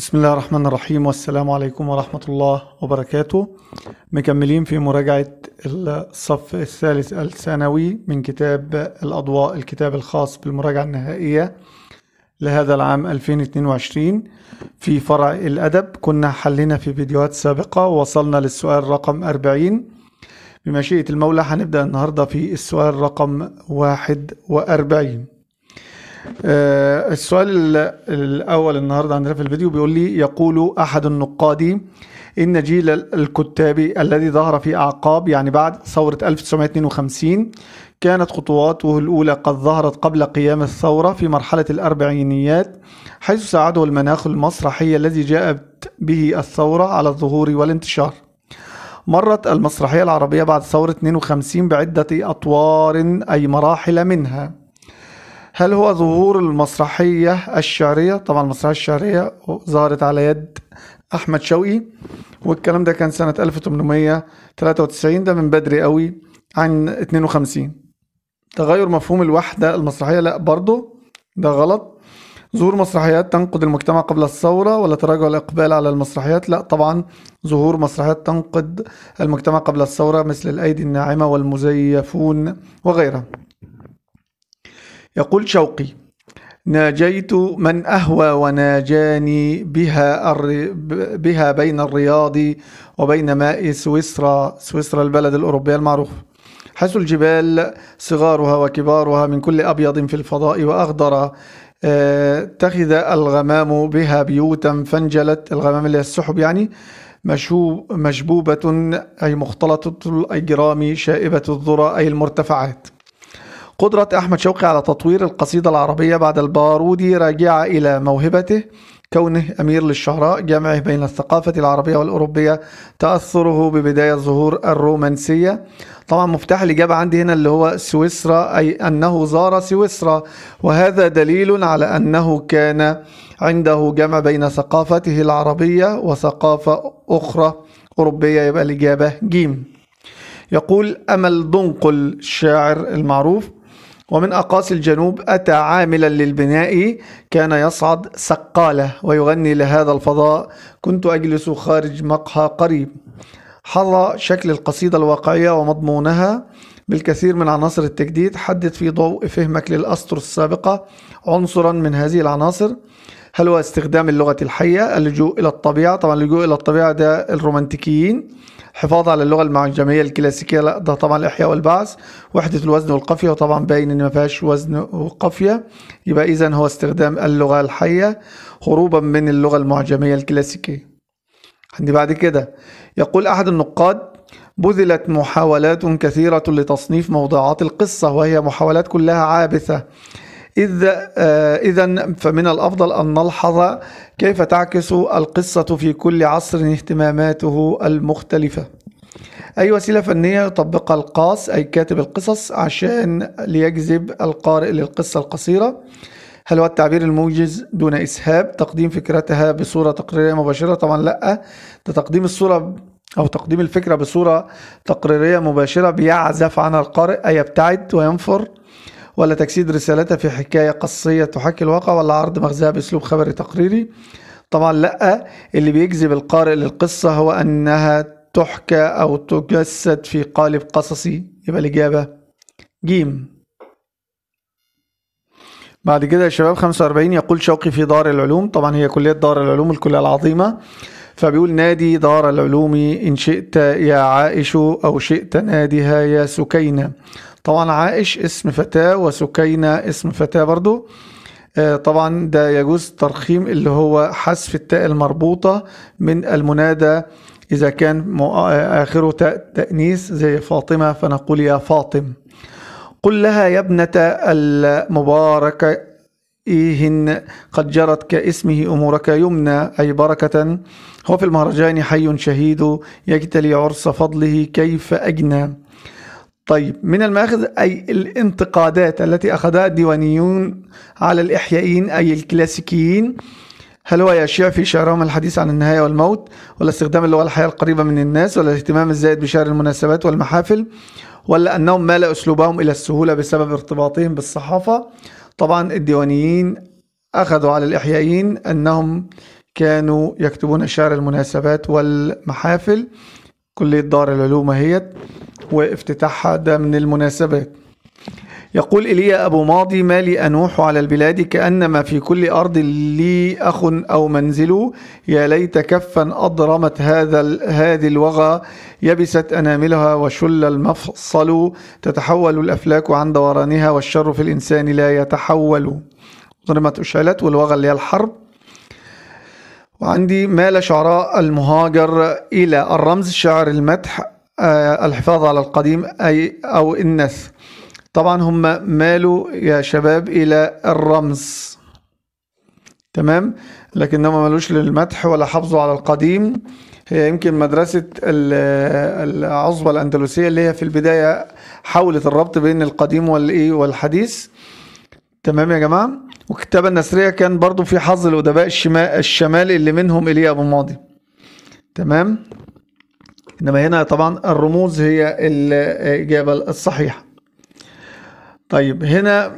بسم الله الرحمن الرحيم والسلام عليكم ورحمة الله وبركاته مكملين في مراجعة الصف الثالث الثانوي من كتاب الأضواء الكتاب الخاص بالمراجعة النهائية لهذا العام 2022 في فرع الأدب كنا حلينا في فيديوهات سابقة ووصلنا للسؤال رقم 40 بمشيئة المولى هنبدأ النهاردة في السؤال رقم 41 آه، السؤال الأول النهاردة عندنا في الفيديو بيقول لي يقول أحد النقاد إن جيل الكتاب الذي ظهر في أعقاب يعني بعد ثورة 1952 كانت خطواته الأولى قد ظهرت قبل قيام الثورة في مرحلة الأربعينيات حيث ساعده المناخ المسرحي الذي جاءت به الثورة على الظهور والانتشار مرت المسرحية العربية بعد ثورة 52 بعدة أطوار أي مراحل منها هل هو ظهور المسرحية الشعرية طبعا المسرحية الشعرية ظهرت على يد أحمد شوقي والكلام ده كان سنة 1893 ده من بدري قوي عن 52 تغير مفهوم الوحدة المسرحية لا برضه ده غلط ظهور مسرحيات تنقد المجتمع قبل الثورة ولا تراجع الإقبال على المسرحيات لا طبعا ظهور مسرحيات تنقد المجتمع قبل الثورة مثل الأيدي الناعمة والمزيفون وغيرها يقول شوقي ناجيت من أهوى وناجاني بها, بها بين الرياض وبين ماء سويسرا سويسرا البلد الأوروبية المعروف حيث الجبال صغارها وكبارها من كل أبيض في الفضاء وأخضر آه، اتخذ الغمام بها بيوتا فانجلت الغمام اللي هي السحب يعني مشبوبة أي مختلطة الأجرام شائبة الذرة أي المرتفعات قدرة أحمد شوقي على تطوير القصيدة العربية بعد البارودي راجعة إلى موهبته كونه أمير للشعراء جمعه بين الثقافة العربية والأوروبية تأثره ببداية ظهور الرومانسية طبعا مفتاح الإجابة عندي هنا اللي هو سويسرا أي أنه زار سويسرا وهذا دليل على أنه كان عنده جمع بين ثقافته العربية وثقافة أخرى أوروبية يبقى الإجابة جيم يقول أمل دنقل الشاعر المعروف ومن أقاصي الجنوب أتى عاملا للبناء كان يصعد سقالة ويغني لهذا الفضاء كنت أجلس خارج مقهى قريب حظى شكل القصيدة الواقعية ومضمونها بالكثير من عناصر التجديد حدد في ضوء فهمك للأسطر السابقة عنصرا من هذه العناصر هل هو استخدام اللغة الحية اللجوء إلى الطبيعة طبعا اللجوء إلى الطبيعة ده الرومانتيكيين حفاظ على اللغة المعجمية الكلاسيكية لا ده طبعا الإحياء والبعث وحدة الوزن والقافية وطبعا باين إن ما فيهاش وزن وقافية يبقى إذا هو استخدام اللغة الحية هروبا من اللغة المعجمية الكلاسيكية عندي بعد كده يقول أحد النقاد بذلت محاولات كثيرة لتصنيف موضوعات القصة وهي محاولات كلها عابثة إذا آه، إذا فمن الأفضل أن نلحظ كيف تعكس القصة في كل عصر اهتماماته المختلفة أي وسيلة فنية يطبقها القاص أي كاتب القصص عشان ليجذب القارئ للقصة القصيرة هل هو التعبير الموجز دون إسهاب تقديم فكرتها بصورة تقريرية مباشرة طبعا لا ده تقديم الصورة أو تقديم الفكرة بصورة تقريرية مباشرة بيعزف عن القارئ أي يبتعد وينفر ولا تجسيد رسالتها في حكاية قصية تحكي الواقع ولا عرض مغزاها بأسلوب خبري تقريري طبعا لأ اللي بيجذب القارئ للقصة هو أنها تحكى أو تجسد في قالب قصصي يبقى الإجابة جيم بعد كده يا شباب 45 يقول شوقي في دار العلوم طبعا هي كلية دار العلوم الكلية العظيمة فبيقول نادي دار العلوم إن شئت يا عائش أو شئت نادها يا سكينة طبعا عائش اسم فتاة وسكينة اسم فتاة برضو آه، طبعا ده يجوز ترخيم اللي هو حذف التاء المربوطة من المنادى إذا كان آه، آخره تاء تأنيث زي فاطمة فنقول يا فاطم قل لها يا ابنة المباركة إيهن قد جرت كاسمه أمورك يمنى أي بركة هو في المهرجان حي شهيد يجتلي عرس فضله كيف أجنى طيب من المأخذ أي الانتقادات التي أخذها الديوانيون على الإحيائيين أي الكلاسيكيين هل هو يشيع في شعرهم الحديث عن النهاية والموت ولا استخدام اللغة الحياة القريبة من الناس ولا الاهتمام الزائد بشعر المناسبات والمحافل ولا أنهم مال أسلوبهم إلى السهولة بسبب ارتباطهم بالصحافة طبعا الديوانيين أخذوا على الإحيائيين أنهم كانوا يكتبون شعر المناسبات والمحافل كلية دار العلوم هيت وافتتاحها ده من المناسبات يقول إلي أبو ماضي مالي أنوح على البلاد كأنما في كل أرض لي أخ أو منزل يا ليت كفا أضرمت هذا هذه الوغى يبست أناملها وشل المفصل تتحول الأفلاك عن دورانها والشر في الإنسان لا يتحول ضرمت أشعلت والوغى اللي هي الحرب وعندي مال شعراء المهاجر إلى الرمز شعر المدح آه، الحفاظ على القديم أي أو النث طبعا هم مالوا يا شباب إلى الرمز تمام لكنهم مالوش للمدح ولا حافظوا على القديم هي يمكن مدرسة العصبة الأندلسية اللي هي في البداية حاولت الربط بين القديم والإيه والحديث تمام يا جماعة والكتابة النثرية كان برضو في حظ الأدباء الشمال, الشمال اللي منهم إليه أبو ماضي تمام إنما هنا طبعا الرموز هي الإجابة الصحيحة طيب هنا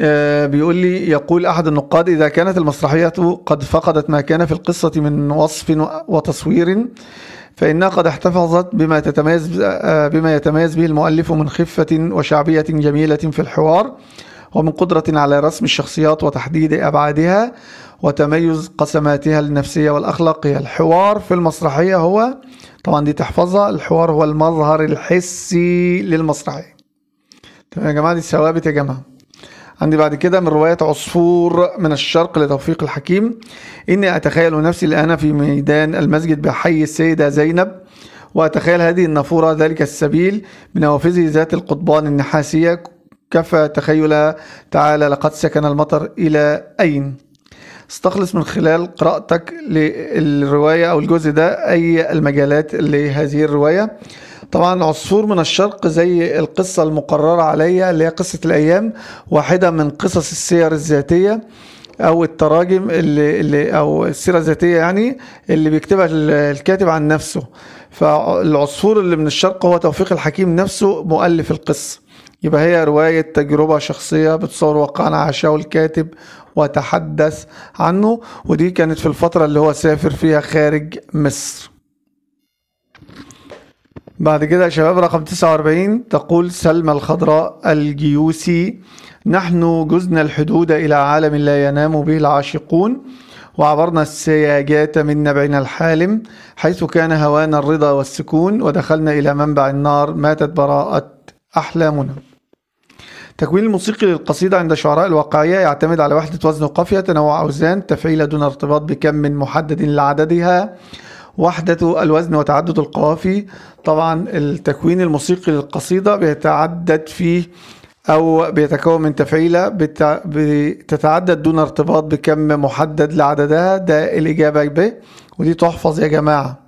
آه، بيقول لي يقول أحد النقاد إذا كانت المسرحية قد فقدت ما كان في القصة من وصف وتصوير فإنها قد احتفظت بما تتميز آه، بما يتميز به المؤلف من خفة وشعبية جميلة في الحوار ومن قدرة على رسم الشخصيات وتحديد أبعادها وتميز قسماتها النفسية والأخلاقية الحوار في المسرحية هو طبعا دي تحفظها الحوار هو المظهر الحسي للمسرحية تمام يا جماعة دي ثوابت يا جماعة عندي بعد كده من رواية عصفور من الشرق لتوفيق الحكيم إني أتخيل نفسي الآن في ميدان المسجد بحي السيدة زينب وأتخيل هذه النافورة ذلك السبيل بنوافذه ذات القضبان النحاسية كفى تخيلها تعالى لقد سكن المطر إلى أين استخلص من خلال قراءتك للرواية أو الجزء ده أي المجالات لهذه الرواية طبعا عصفور من الشرق زي القصة المقررة عليا اللي هي قصة الأيام واحدة من قصص السير الذاتية او التراجم اللي, اللي او السيره الذاتيه يعني اللي بيكتبها الكاتب عن نفسه فالعصفور اللي من الشرق هو توفيق الحكيم نفسه مؤلف القصه يبقى هي رواية تجربة شخصية بتصور واقعنا عشاو الكاتب وتحدث عنه ودي كانت في الفترة اللي هو سافر فيها خارج مصر بعد كده شباب رقم 49 تقول سلمى الخضراء الجيوسي نحن جزنا الحدود إلى عالم لا ينام به العاشقون وعبرنا السياجات من نبعنا الحالم حيث كان هوانا الرضا والسكون ودخلنا إلى منبع النار ماتت براءة أحلامنا التكوين الموسيقي للقصيدة عند شعراء الواقعية يعتمد على وحدة وزن وقافية تنوع أوزان تفعيلة دون ارتباط بكم من محدد لعددها وحدة الوزن وتعدد القوافي طبعا التكوين الموسيقي للقصيدة بيتعدد فيه أو بيتكون من تفعيلة بتتعدد دون ارتباط بكم محدد لعددها ده الإجابة ب ودي تحفظ يا جماعة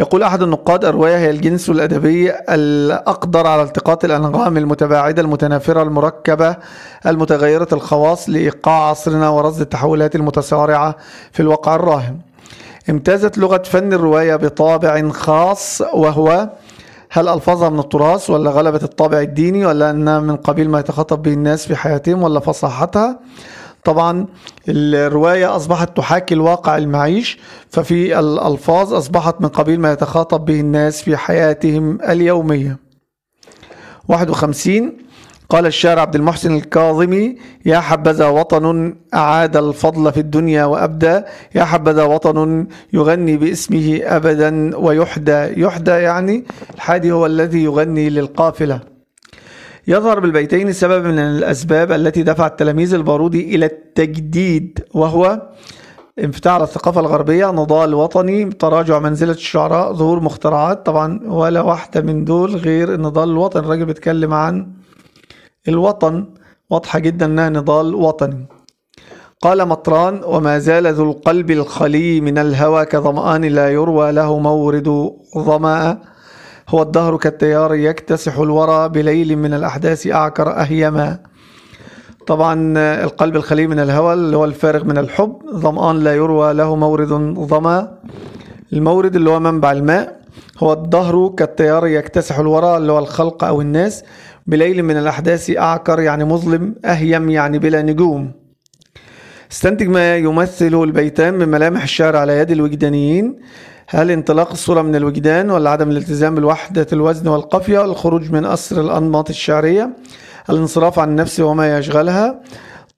يقول أحد النقاد الرواية هي الجنس الأدبي الأقدر على التقاط الأنغام المتباعدة المتنافرة المركبة المتغيرة الخواص لإيقاع عصرنا ورصد التحولات المتسارعة في الواقع الراهن امتازت لغة فن الرواية بطابع خاص وهو هل ألفاظها من التراث ولا غلبة الطابع الديني ولا أنها من قبيل ما يتخاطب به الناس في حياتهم ولا فصاحتها طبعا الرواية أصبحت تحاكي الواقع المعيش ففي الألفاظ أصبحت من قبيل ما يتخاطب به الناس في حياتهم اليومية 51 قال الشاعر عبد المحسن الكاظمي يا حبذا وطن أعاد الفضل في الدنيا وأبدى يا حبذا وطن يغني باسمه أبدا ويحدى يحدى يعني الحادي هو الذي يغني للقافلة يظهر بالبيتين سبب من الأسباب التي دفعت تلاميذ البارودي إلى التجديد وهو انفتاح الثقافة الغربية نضال وطني تراجع منزلة الشعراء ظهور مخترعات طبعا ولا واحدة من دول غير النضال الوطني الراجل بيتكلم عن الوطن واضحة جدا أنها نضال وطني قال مطران وما زال ذو القلب الخلي من الهوى كظمآن لا يروى له مورد ظمأ هو الدهر كالتيار يكتسح الورى بليل من الأحداث أعكر أهيما طبعا القلب الخلي من الهوى اللي هو الفارغ من الحب ظمآن لا يروى له مورد ظما المورد اللي هو منبع الماء هو الدهر كالتيار يكتسح الورى اللي هو الخلق أو الناس بليل من الأحداث أعكر يعني مظلم أهيم يعني بلا نجوم استنتج ما يمثل البيتان من ملامح الشعر على يد الوجدانيين هل انطلاق الصورة من الوجدان ولا عدم الالتزام بالوحدة الوزن والقافية الخروج من أسر الأنماط الشعرية الانصراف عن النفس وما يشغلها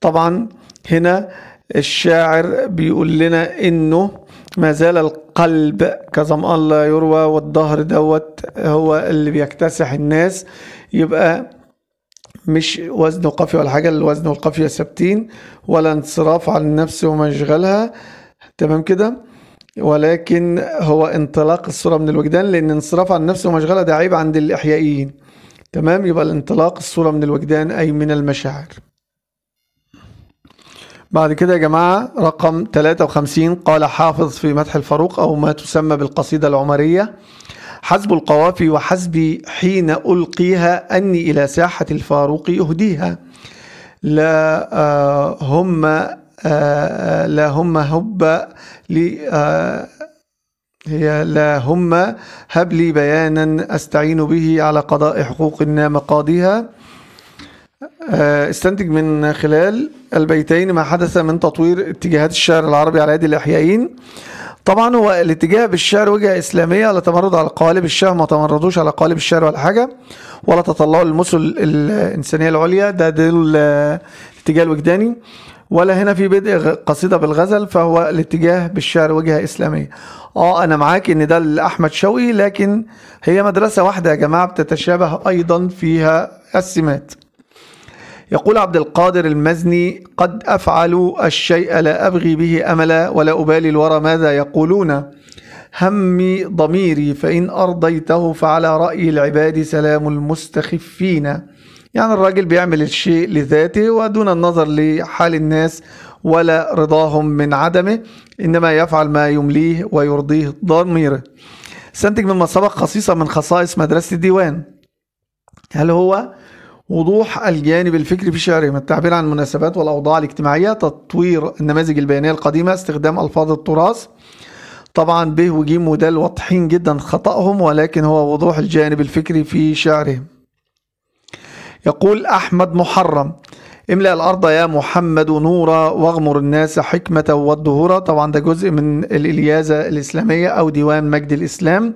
طبعا هنا الشاعر بيقول لنا انه ما زال القلب كظمآن لا يروى والظهر دوت هو اللي بيكتسح الناس يبقى مش وزن قافية ولا حاجة الوزن والقافية ثابتين ولا انصراف عن النفس وما يشغلها تمام كده ولكن هو انطلاق الصورة من الوجدان لأن انصراف عن النفس ومشغلة ده عيب عند الإحيائيين تمام يبقى الانطلاق الصورة من الوجدان أي من المشاعر بعد كده يا جماعة رقم 53 قال حافظ في مدح الفاروق أو ما تسمى بالقصيدة العمرية حسب القوافي وحسبي حين ألقيها أني إلى ساحة الفاروق أهديها لا آه، هم لا هم هب لي آه، هي لا هم هب لي بيانا أستعين به على قضاء حقوقنا قاضيها آه، استنتج من خلال البيتين ما حدث من تطوير اتجاهات الشعر العربي على يد الإحيائيين طبعا هو الاتجاه بالشعر وجهة إسلامية لا تمرد على قوالب الشعر ما تمردوش على قوالب الشعر ولا حاجة ولا تطلعوا للمثل الإنسانية العليا ده دول الاتجاه آه، الوجداني ولا هنا في بدء قصيدة بالغزل فهو الاتجاه بالشعر وجهة إسلامية اه انا معاك ان ده لأحمد شوقي لكن هي مدرسة واحدة يا جماعة بتتشابه ايضا فيها السمات يقول عبد القادر المزني قد أفعل الشيء لا أبغي به أملا ولا أبالي الورى ماذا يقولون همي ضميري فإن أرضيته فعلى رأي العباد سلام المستخفين يعني الراجل بيعمل الشيء لذاته ودون النظر لحال الناس ولا رضاهم من عدمه إنما يفعل ما يمليه ويرضيه ضميره استنتج مما سبق خصيصة من خصائص مدرسة الديوان هل هو وضوح الجانب الفكري في شعرهم التعبير عن المناسبات والأوضاع الاجتماعية تطوير النماذج البيانية القديمة استخدام ألفاظ التراث طبعا ب وج ودال واضحين جدا خطأهم ولكن هو وضوح الجانب الفكري في شعرهم يقول أحمد محرم املأ الأرض يا محمد نورا واغمر الناس حكمة والدهورا طبعا ده جزء من الإلياذة الإسلامية أو ديوان مجد الإسلام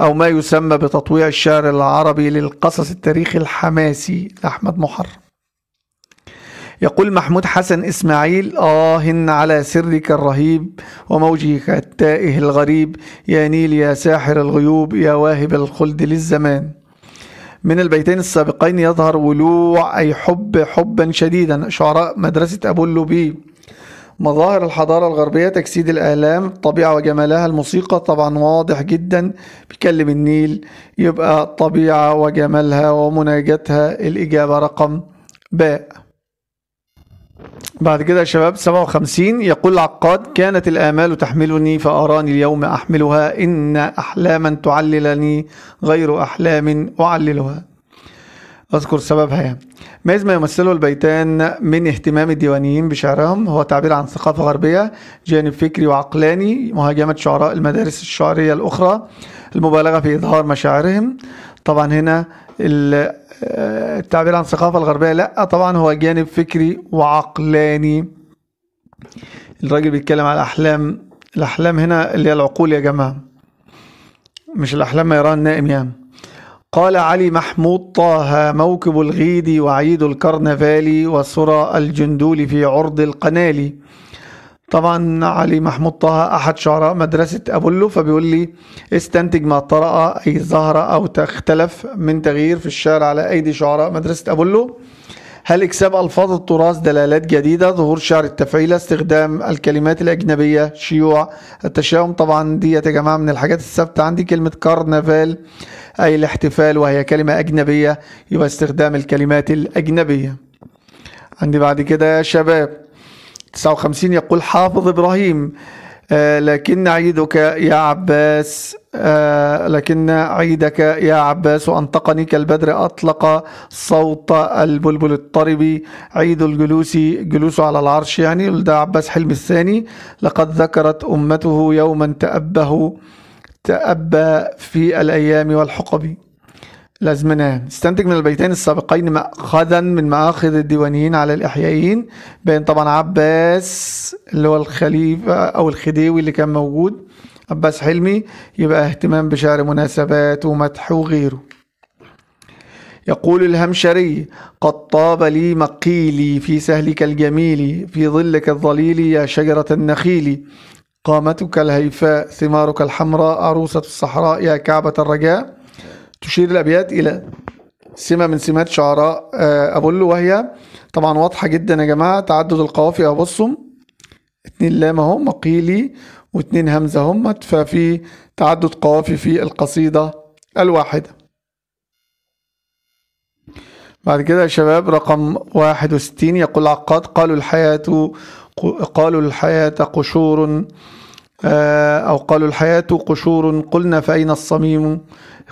أو ما يسمى بتطويع الشعر العربي للقصص التاريخي الحماسي لأحمد محرم يقول محمود حسن إسماعيل آه على سرك الرهيب وموجك التائه الغريب يا نيل يا ساحر الغيوب يا واهب الخلد للزمان من البيتين السابقين يظهر ولوع أي حب حبا شديدا شعراء مدرسة أبولو بي مظاهر الحضارة الغربية تجسيد الآلام الطبيعة وجمالها الموسيقى طبعا واضح جدا بيكلم النيل يبقى الطبيعة وجمالها ومناجاتها الإجابة رقم باء بعد كده شباب 57 يقول عقاد كانت الآمال تحملني فأراني اليوم أحملها إن أحلاما تعللني غير أحلام أعللها أذكر سببها يعني ما ما يمثله البيتان من اهتمام الديوانيين بشعرهم هو تعبير عن ثقافة غربية جانب فكري وعقلاني مهاجمة شعراء المدارس الشعرية الأخرى المبالغة في إظهار مشاعرهم طبعا هنا آه، التعبير عن الثقافة الغربية لا طبعا هو جانب فكري وعقلاني الراجل بيتكلم على الأحلام الأحلام هنا اللي هي العقول يا جماعة مش الأحلام ما يراها نائم يعني قال علي محمود طه موكب الغيد وعيد الكرنفالي وسرى الجندول في عرض القنالي طبعا علي محمود طه احد شعراء مدرسه ابولو فبيقول لي استنتج ما طرأ اي ظهر او تختلف من تغيير في الشعر على ايدي شعراء مدرسه ابولو هل اكساب الفاظ التراث دلالات جديده ظهور شعر التفعيله استخدام الكلمات الاجنبيه شيوع التشاؤم طبعا ديت يا جماعه من الحاجات الثابته عندي كلمه كارنفال اي الاحتفال وهي كلمه اجنبيه يبقى استخدام الكلمات الاجنبيه عندي بعد كده يا شباب 59 يقول حافظ إبراهيم آه، لكن عيدك يا عباس آه، لكن عيدك يا عباس أنطقني كالبدر أطلق صوت البلبل الطرب عيد الجلوس جلوس على العرش يعني ده عباس حلمي الثاني لقد ذكرت أمته يوما تأبه تأبى في الأيام والحقب لازمناه استنتج من البيتين السابقين مأخذا من مآخذ الديوانيين على الإحيائيين بين طبعا عباس اللي هو الخليفة أو الخديوي اللي كان موجود عباس حلمي يبقى اهتمام بشعر مناسبات ومدح وغيره يقول الهمشري قد طاب لي مقيلي في سهلك الجميل في ظلك الظليل يا شجرة النخيل قامتك الهيفاء ثمارك الحمراء عروسة الصحراء يا كعبة الرجاء تشير الأبيات إلى سمة من سمات شعراء آه، أبولو وهي طبعا واضحة جدا يا جماعة تعدد القوافي أبصم اتنين لام اهو مقيلي واتنين همزة همت ففي تعدد قوافي في القصيدة الواحدة بعد كده يا شباب رقم واحد وستين يقول عقاد قالوا الحياة قالوا الحياة قشور آه، أو قالوا الحياة قشور قلنا فأين الصميم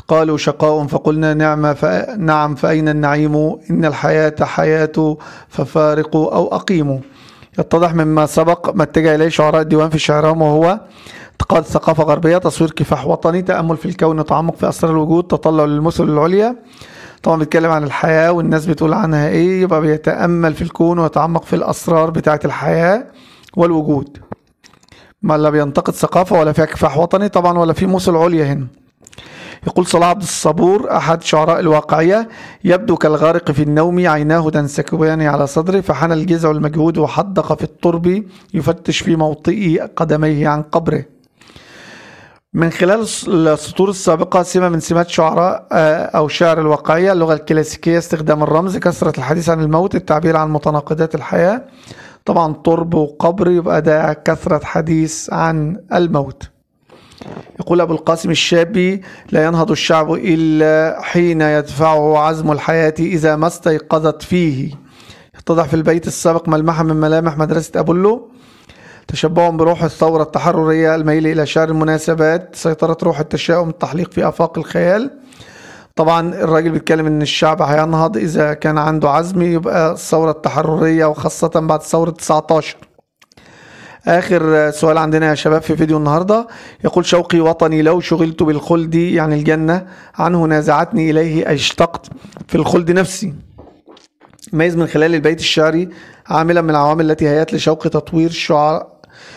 قالوا شقاء فقلنا نعم نعم فأين النعيم إن الحياة حياة ففارقوا أو أقيموا يتضح مما سبق ما اتجه إليه شعراء الديوان في شعرهم وهو اعتقاد ثقافة غربية تصوير كفاح وطني تأمل في الكون تعمق في أسرار الوجود تطلع للمثل العليا طبعا بيتكلم عن الحياة والناس بتقول عنها ايه يبقى بيتأمل في الكون ويتعمق في الأسرار بتاعة الحياة والوجود ما لا بينتقد ثقافة ولا فيها كفاح وطني طبعا ولا في مثل عليا هنا يقول صلاح عبد الصبور أحد شعراء الواقعية يبدو كالغارق في النوم عيناه تنسكبان على صدره فحنى الجزع المجهود وحدق في الترب يفتش في موطئ قدميه عن قبره من خلال السطور السابقة سمة من سمات شعراء آه، أو شعر الواقعية اللغة الكلاسيكية استخدام الرمز كثرة الحديث عن الموت التعبير عن متناقضات الحياة طبعا ترب وقبر يبقى ده كثرة حديث عن الموت يقول أبو القاسم الشابي لا ينهض الشعب إلا حين يدفعه عزم الحياة إذا ما استيقظت فيه اتضح في البيت السابق ملمحة من ملامح مدرسة أبولو تشبع بروح الثورة التحررية الميل إلى شعر المناسبات سيطرة روح التشاؤم التحليق في آفاق الخيال طبعا الراجل بيتكلم ان الشعب هينهض اذا كان عنده عزم يبقى الثورة التحررية وخاصة بعد ثورة 19 اخر سؤال عندنا يا شباب في فيديو النهارده يقول شوقي وطني لو شغلت بالخلد يعني الجنه عنه نازعتني اليه اشتقت في الخلد نفسي ميز من خلال البيت الشعري عاملا من العوامل التي هيأت لشوقي تطوير شعر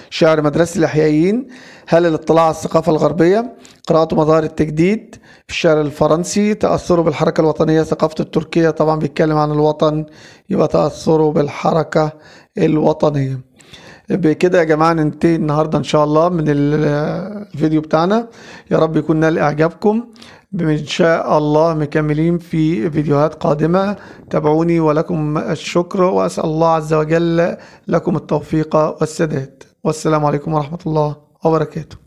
شعر مدرسة الإحيائيين هل الاطلاع على الثقافة الغربية قراءة مظاهر التجديد في الشعر الفرنسي تأثره بالحركة الوطنية ثقافة التركية طبعا بيتكلم عن الوطن يبقى تأثره بالحركة الوطنية بكده يا جماعه ننتهي النهارده ان شاء الله من الفيديو بتاعنا يا رب يكون نال اعجابكم ان شاء الله مكملين في فيديوهات قادمه تابعوني ولكم الشكر واسال الله عز وجل لكم التوفيق والسداد والسلام عليكم ورحمه الله وبركاته